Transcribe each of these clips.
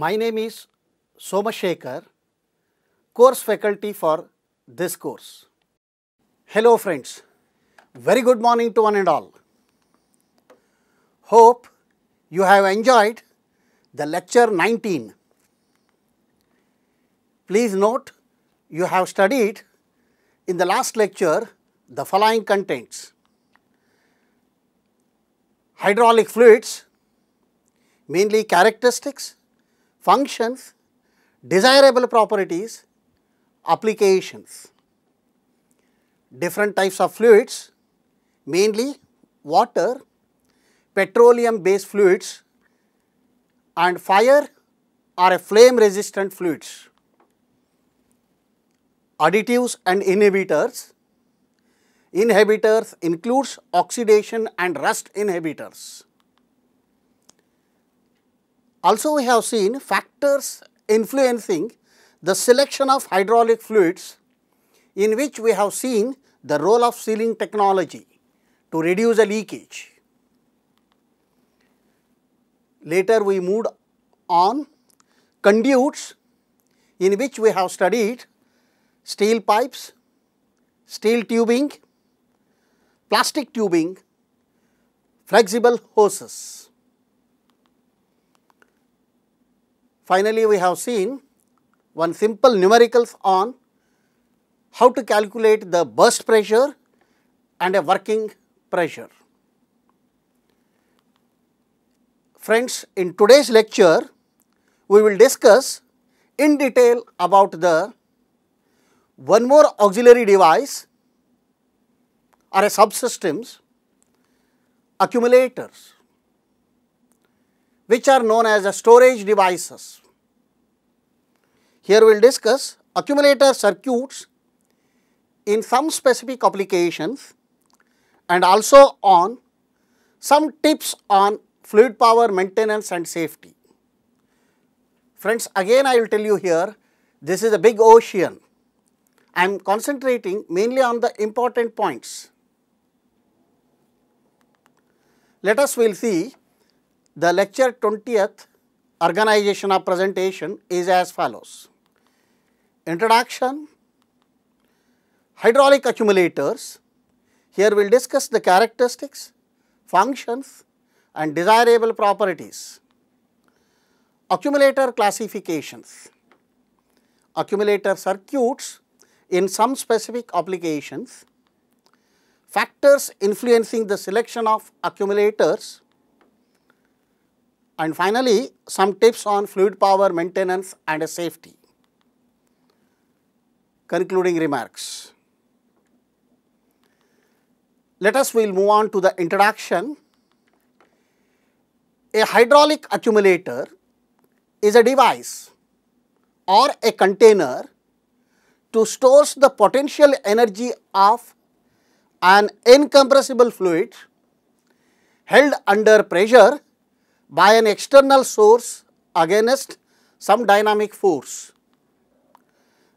My name is Somashekhar, course faculty for this course. Hello friends, very good morning to one and all. Hope you have enjoyed the lecture 19. Please note you have studied in the last lecture the following contents. Hydraulic fluids, mainly characteristics, functions, desirable properties, applications, different types of fluids, mainly water, petroleum based fluids and fire are a flame resistant fluids. Additives and inhibitors. Inhibitors includes oxidation and rust inhibitors. Also we have seen factors influencing the selection of hydraulic fluids in which we have seen the role of sealing technology to reduce a leakage. Later we moved on conduits in which we have studied steel pipes, steel tubing, plastic tubing, flexible hoses. Finally, we have seen one simple numericals on how to calculate the burst pressure and a working pressure. Friends, in today's lecture, we will discuss in detail about the one more auxiliary device or a subsystems accumulators which are known as the storage devices. Here we will discuss accumulator circuits in some specific applications and also on some tips on fluid power maintenance and safety. Friends, again I will tell you here, this is a big ocean. I am concentrating mainly on the important points. Let us will see the lecture 20th, Organization of Presentation is as follows. Introduction, Hydraulic accumulators, here we will discuss the characteristics, functions and desirable properties. Accumulator classifications, accumulator circuits in some specific applications, factors influencing the selection of accumulators, and finally, some tips on fluid power maintenance and safety. Concluding remarks. Let us will move on to the introduction. A hydraulic accumulator is a device or a container to stores the potential energy of an incompressible fluid held under pressure by an external source against some dynamic force.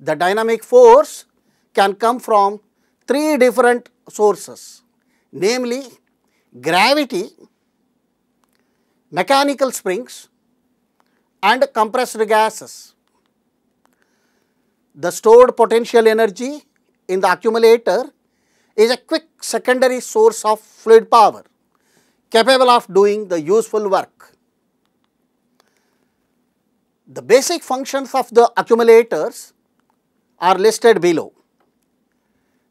The dynamic force can come from three different sources namely gravity, mechanical springs and compressed gases. The stored potential energy in the accumulator is a quick secondary source of fluid power capable of doing the useful work. The basic functions of the accumulators are listed below.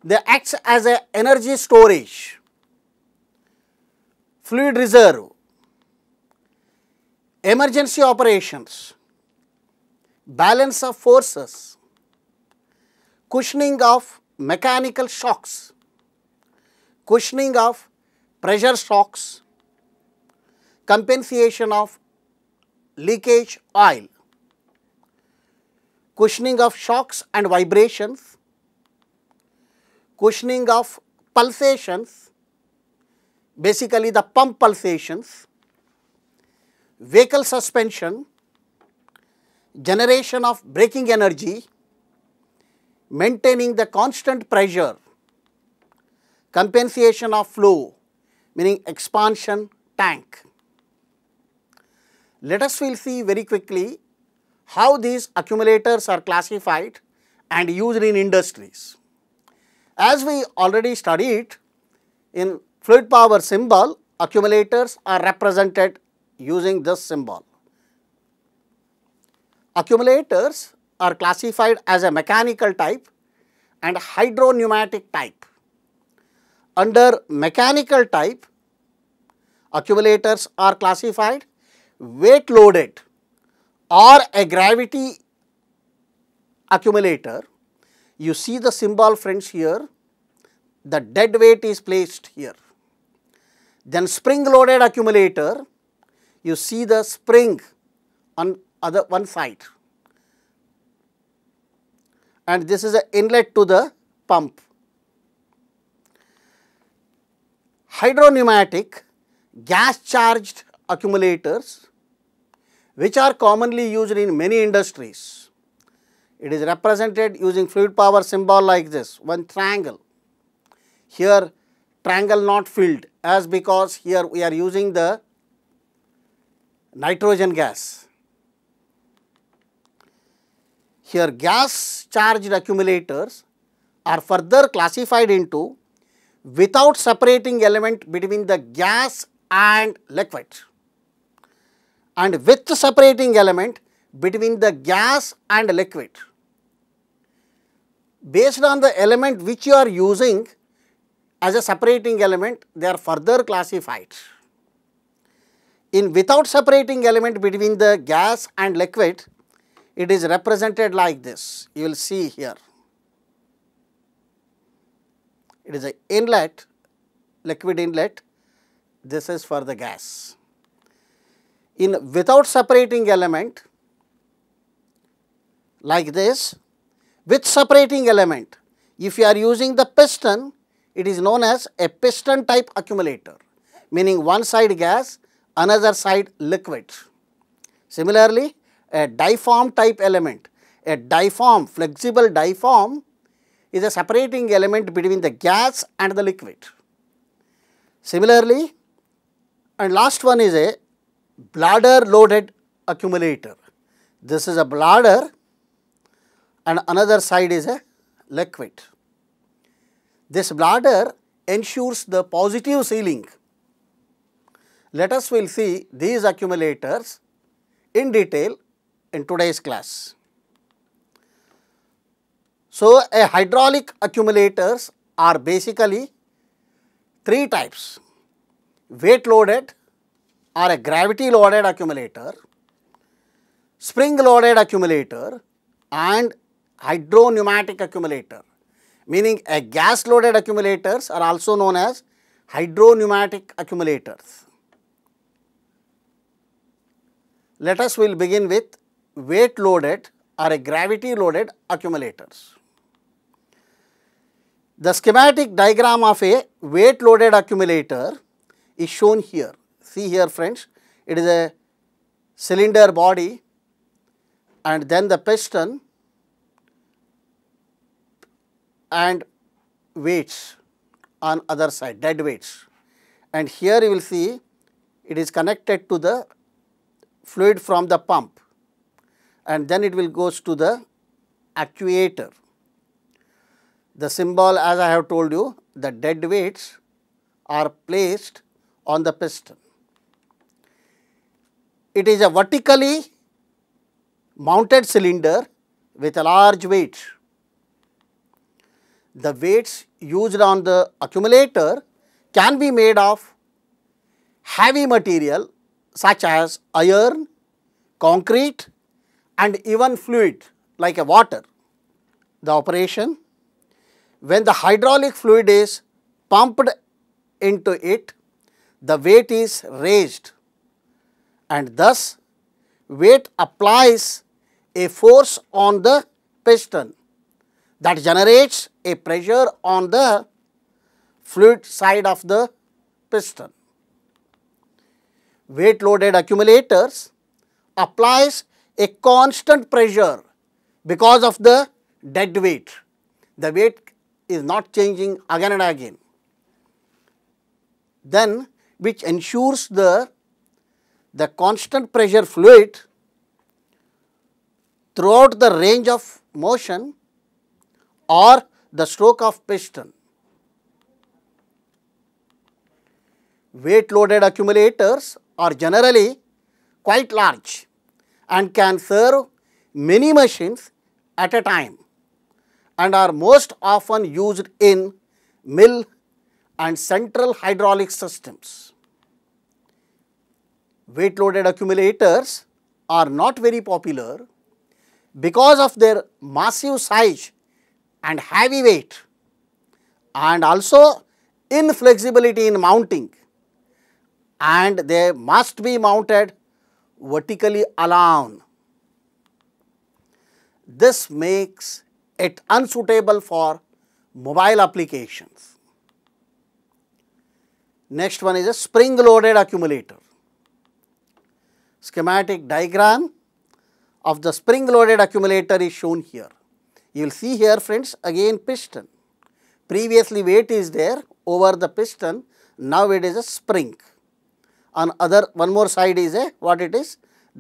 They act as a energy storage, fluid reserve, emergency operations, balance of forces, cushioning of mechanical shocks, cushioning of pressure shocks, compensation of leakage oil, cushioning of shocks and vibrations, cushioning of pulsations, basically the pump pulsations, vehicle suspension, generation of braking energy, maintaining the constant pressure, compensation of flow meaning expansion tank. Let us will see very quickly how these accumulators are classified and used in industries. As we already studied, in fluid power symbol, accumulators are represented using this symbol. Accumulators are classified as a mechanical type and hydropneumatic type. Under mechanical type, accumulators are classified weight loaded or a gravity accumulator, you see the symbol friends here, the dead weight is placed here. Then spring loaded accumulator, you see the spring on other one side and this is an inlet to the pump. Hydropneumatic gas charged accumulators which are commonly used in many industries. It is represented using fluid power symbol like this, one triangle. Here triangle not filled as because here we are using the nitrogen gas. Here gas charged accumulators are further classified into without separating element between the gas and liquid and with separating element between the gas and liquid. Based on the element which you are using as a separating element, they are further classified. In without separating element between the gas and liquid, it is represented like this, you will see here. It is an inlet, liquid inlet, this is for the gas in without separating element like this with separating element. If you are using the piston, it is known as a piston type accumulator, meaning one side gas, another side liquid. Similarly, a diform type element, a diform, flexible diform is a separating element between the gas and the liquid. Similarly, and last one is a bladder loaded accumulator. This is a bladder and another side is a liquid. This bladder ensures the positive sealing. Let us will see these accumulators in detail in today's class. So, a hydraulic accumulators are basically three types weight loaded, or a gravity loaded accumulator, spring loaded accumulator and hydro pneumatic accumulator meaning a gas loaded accumulators are also known as hydro pneumatic accumulators. Let us will begin with weight loaded or a gravity loaded accumulators. The schematic diagram of a weight loaded accumulator is shown here. See here friends, it is a cylinder body and then the piston and weights on other side, dead weights. And here you will see it is connected to the fluid from the pump and then it will goes to the actuator. The symbol as I have told you, the dead weights are placed on the piston. It is a vertically mounted cylinder with a large weight. The weights used on the accumulator can be made of heavy material such as iron, concrete and even fluid like a water. The operation when the hydraulic fluid is pumped into it, the weight is raised and thus weight applies a force on the piston that generates a pressure on the fluid side of the piston. Weight loaded accumulators applies a constant pressure because of the dead weight. The weight is not changing again and again. Then which ensures the the constant pressure fluid throughout the range of motion or the stroke of piston. Weight loaded accumulators are generally quite large and can serve many machines at a time and are most often used in mill and central hydraulic systems weight loaded accumulators are not very popular because of their massive size and heavy weight and also inflexibility in mounting and they must be mounted vertically alone. This makes it unsuitable for mobile applications. Next one is a spring loaded accumulator schematic diagram of the spring loaded accumulator is shown here. You will see here friends again piston. Previously weight is there over the piston, now it is a spring. On other one more side is a what it is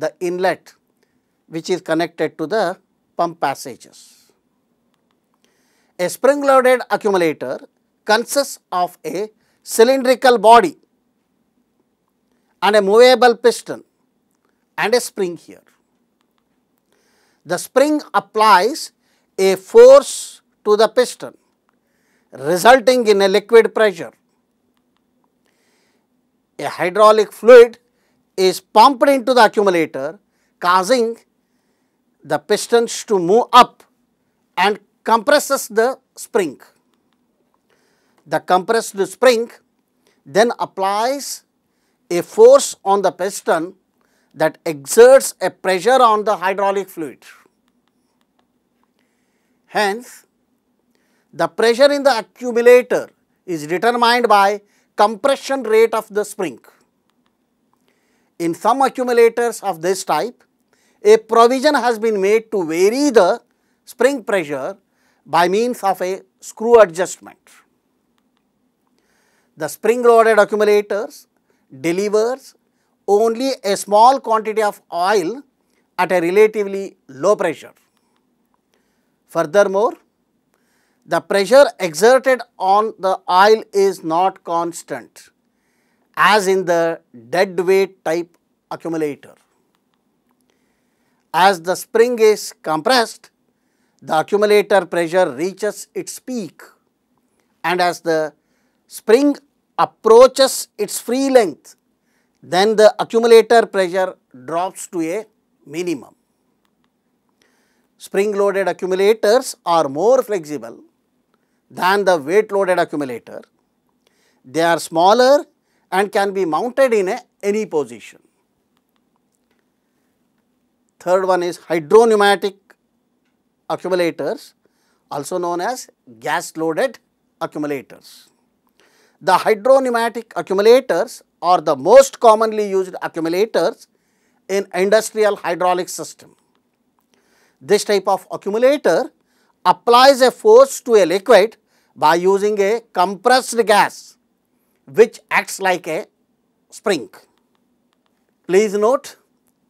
the inlet which is connected to the pump passages. A spring loaded accumulator consists of a cylindrical body and a movable piston and a spring here. The spring applies a force to the piston resulting in a liquid pressure. A hydraulic fluid is pumped into the accumulator causing the pistons to move up and compresses the spring. The compressed spring then applies a force on the piston that exerts a pressure on the hydraulic fluid. Hence, the pressure in the accumulator is determined by compression rate of the spring. In some accumulators of this type, a provision has been made to vary the spring pressure by means of a screw adjustment. The spring loaded accumulators delivers only a small quantity of oil at a relatively low pressure. Furthermore, the pressure exerted on the oil is not constant as in the dead weight type accumulator. As the spring is compressed, the accumulator pressure reaches its peak and as the spring approaches its free length, then the accumulator pressure drops to a minimum. Spring loaded accumulators are more flexible than the weight loaded accumulator. They are smaller and can be mounted in a, any position. Third one is hydropneumatic accumulators also known as gas loaded accumulators. The hydropneumatic accumulators or the most commonly used accumulators in industrial hydraulic system. This type of accumulator applies a force to a liquid by using a compressed gas which acts like a spring. Please note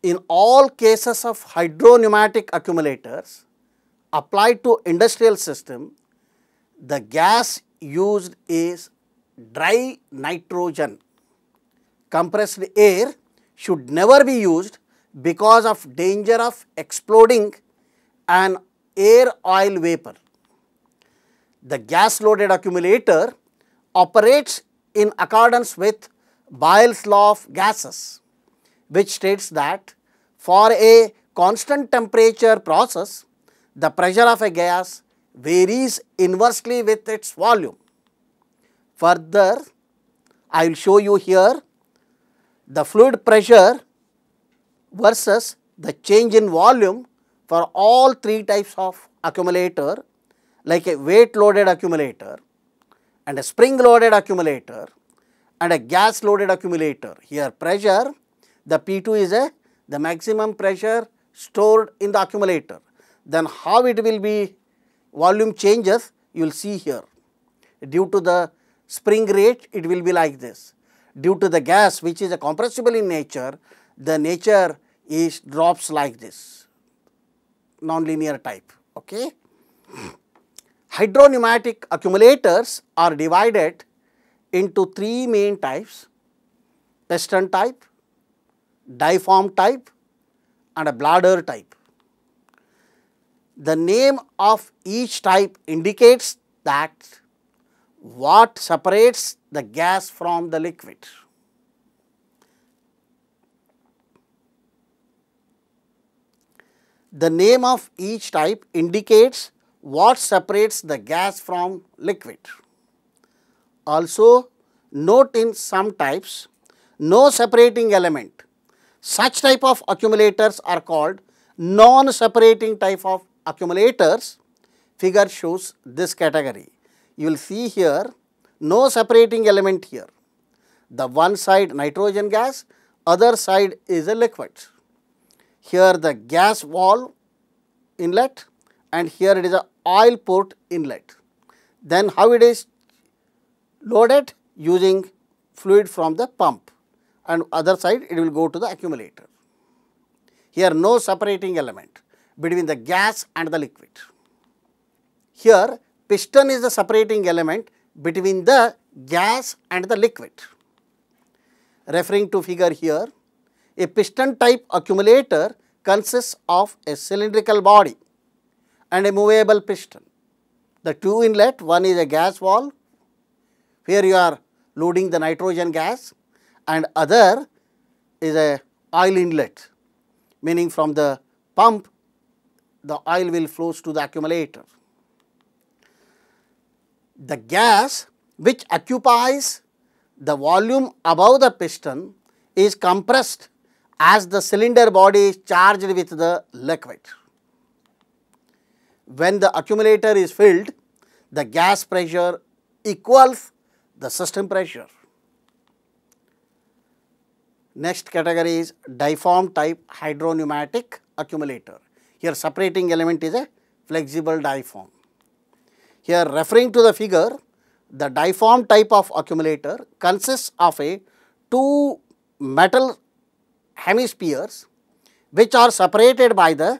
in all cases of hydropneumatic accumulators applied to industrial system the gas used is dry nitrogen compressed air should never be used because of danger of exploding an air oil vapor. The gas loaded accumulator operates in accordance with Boyle's law of gases, which states that for a constant temperature process, the pressure of a gas varies inversely with its volume. Further, I will show you here the fluid pressure versus the change in volume for all three types of accumulator like a weight loaded accumulator and a spring loaded accumulator and a gas loaded accumulator. Here pressure the P2 is a the maximum pressure stored in the accumulator. Then how it will be volume changes you will see here due to the spring rate it will be like this due to the gas which is a compressible in nature, the nature is drops like this nonlinear type. Okay? Hydropneumatic accumulators are divided into three main types piston type, diaphragm type and a bladder type. The name of each type indicates that what separates the gas from the liquid. The name of each type indicates what separates the gas from liquid. Also, note in some types, no separating element. Such type of accumulators are called non-separating type of accumulators. Figure shows this category. You will see here no separating element here. The one side nitrogen gas, other side is a liquid. Here the gas wall inlet and here it is a oil port inlet. Then how it is loaded using fluid from the pump and other side it will go to the accumulator. Here no separating element between the gas and the liquid. Here piston is the separating element between the gas and the liquid. Referring to figure here, a piston type accumulator consists of a cylindrical body and a movable piston. The two inlet, one is a gas wall, where you are loading the nitrogen gas and other is a oil inlet meaning from the pump the oil will flows to the accumulator the gas which occupies the volume above the piston is compressed as the cylinder body is charged with the liquid. When the accumulator is filled, the gas pressure equals the system pressure. Next category is diform type hydropneumatic accumulator. Here separating element is a flexible diform. Here referring to the figure, the diform type of accumulator consists of a two metal hemispheres which are separated by the,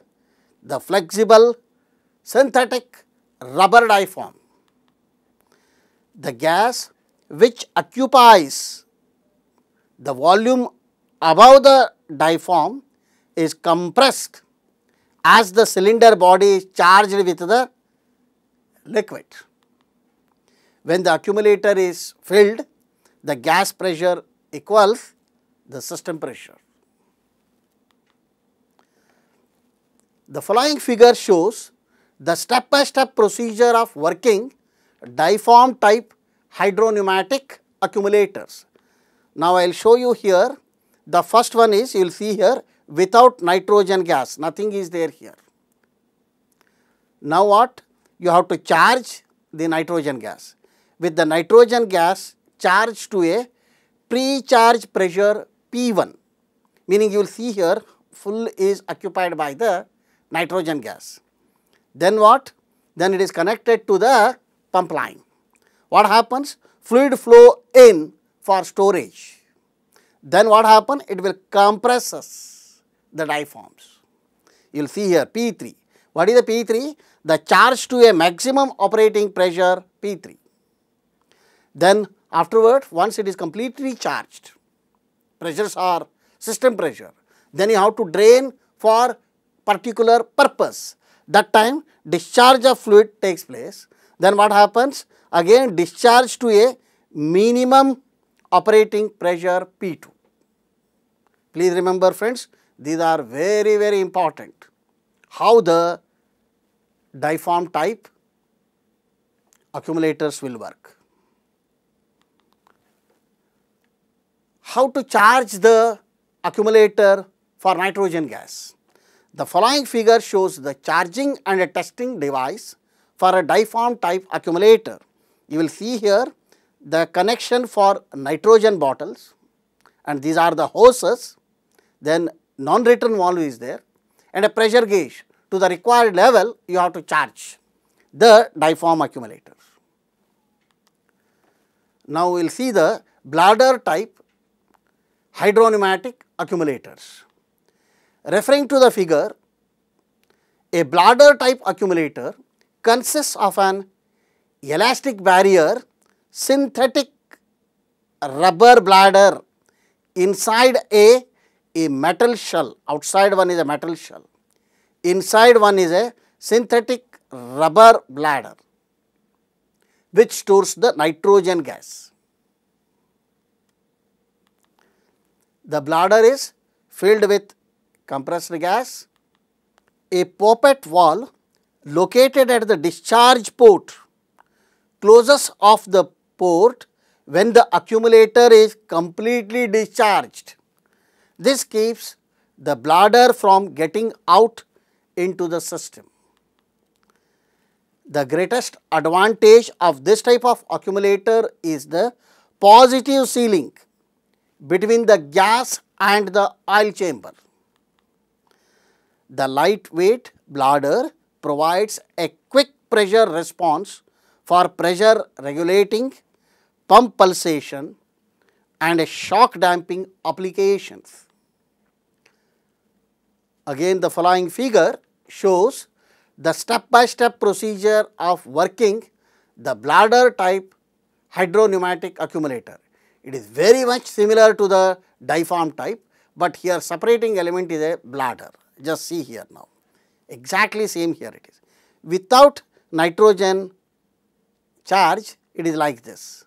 the flexible synthetic rubber diaphragm. The gas which occupies the volume above the diaphragm is compressed as the cylinder body is charged with the liquid. When the accumulator is filled, the gas pressure equals the system pressure. The following figure shows the step-by-step -step procedure of working diform type hydropneumatic accumulators. Now, I will show you here the first one is you will see here without nitrogen gas nothing is there here. Now, what you have to charge the nitrogen gas. With the nitrogen gas charged to a pre-charge pressure P1, meaning you will see here full is occupied by the nitrogen gas. Then what? Then it is connected to the pump line. What happens? Fluid flow in for storage. Then what happens? It will compresses the diaphragms. You will see here P3. What is the P3? the charge to a maximum operating pressure P3. Then afterward, once it is completely charged, pressures are system pressure, then you have to drain for particular purpose. That time discharge of fluid takes place. Then what happens? Again discharge to a minimum operating pressure P2. Please remember friends, these are very, very important. How the diform type accumulators will work. How to charge the accumulator for nitrogen gas? The following figure shows the charging and a testing device for a diform type accumulator. You will see here the connection for nitrogen bottles and these are the hoses, then non-return valve is there and a pressure gauge to the required level, you have to charge the diform accumulator. Now, we will see the bladder type hydropneumatic accumulators. Referring to the figure, a bladder type accumulator consists of an elastic barrier, synthetic rubber bladder inside a, a metal shell, outside one is a metal shell Inside one is a synthetic rubber bladder which stores the nitrogen gas. The bladder is filled with compressed gas. A poppet wall, located at the discharge port closes off the port when the accumulator is completely discharged. This keeps the bladder from getting out into the system. The greatest advantage of this type of accumulator is the positive sealing between the gas and the oil chamber. The lightweight bladder provides a quick pressure response for pressure regulating, pump pulsation and shock damping applications. Again the following figure shows the step-by-step -step procedure of working the bladder type hydropneumatic accumulator. It is very much similar to the diaphragm type, but here separating element is a bladder, just see here now, exactly same here it is. Without nitrogen charge, it is like this.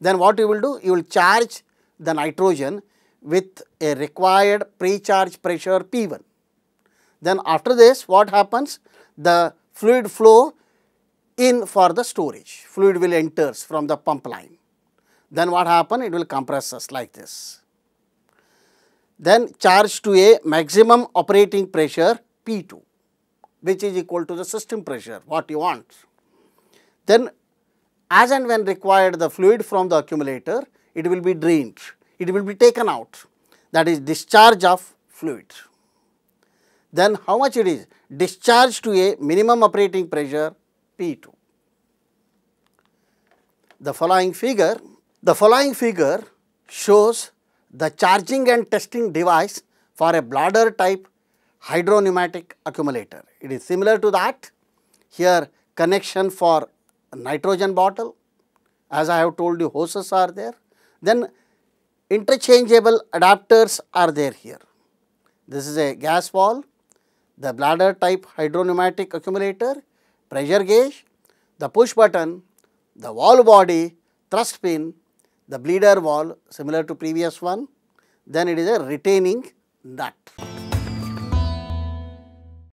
Then what you will do? You will charge the nitrogen with a required pre-charge pressure P1. Then after this what happens? The fluid flow in for the storage, fluid will enters from the pump line. Then what happen? It will compresses like this. Then charge to a maximum operating pressure P2 which is equal to the system pressure what you want. Then as and when required the fluid from the accumulator, it will be drained, it will be taken out that is discharge of fluid then how much it is discharged to a minimum operating pressure P2. The following figure, the following figure shows the charging and testing device for a bladder type hydropneumatic accumulator. It is similar to that. Here connection for nitrogen bottle, as I have told you hoses are there. Then interchangeable adapters are there here. This is a gas valve the bladder type hydropneumatic accumulator, pressure gauge, the push button, the wall body, thrust pin, the bleeder wall similar to previous one, then it is a retaining nut.